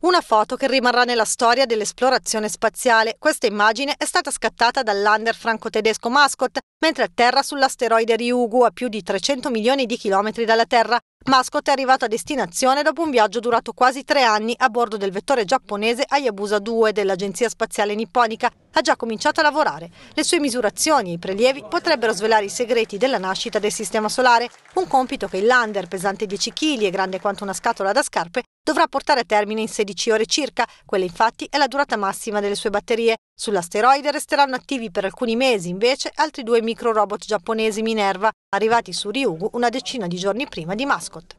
Una foto che rimarrà nella storia dell'esplorazione spaziale. Questa immagine è stata scattata dall'under lander franco-tedesco Mascot mentre atterra sull'asteroide Ryugu a più di 300 milioni di chilometri dalla Terra. Mascot è arrivato a destinazione dopo un viaggio durato quasi tre anni a bordo del vettore giapponese Hayabusa 2 dell'Agenzia Spaziale Nipponica ha già cominciato a lavorare. Le sue misurazioni e i prelievi potrebbero svelare i segreti della nascita del Sistema Solare, un compito che il lander, pesante 10 kg e grande quanto una scatola da scarpe, dovrà portare a termine in 16 ore circa, quella infatti è la durata massima delle sue batterie. Sull'asteroide resteranno attivi per alcuni mesi invece altri due micro robot giapponesi Minerva, arrivati su Ryugu una decina di giorni prima di Mascot.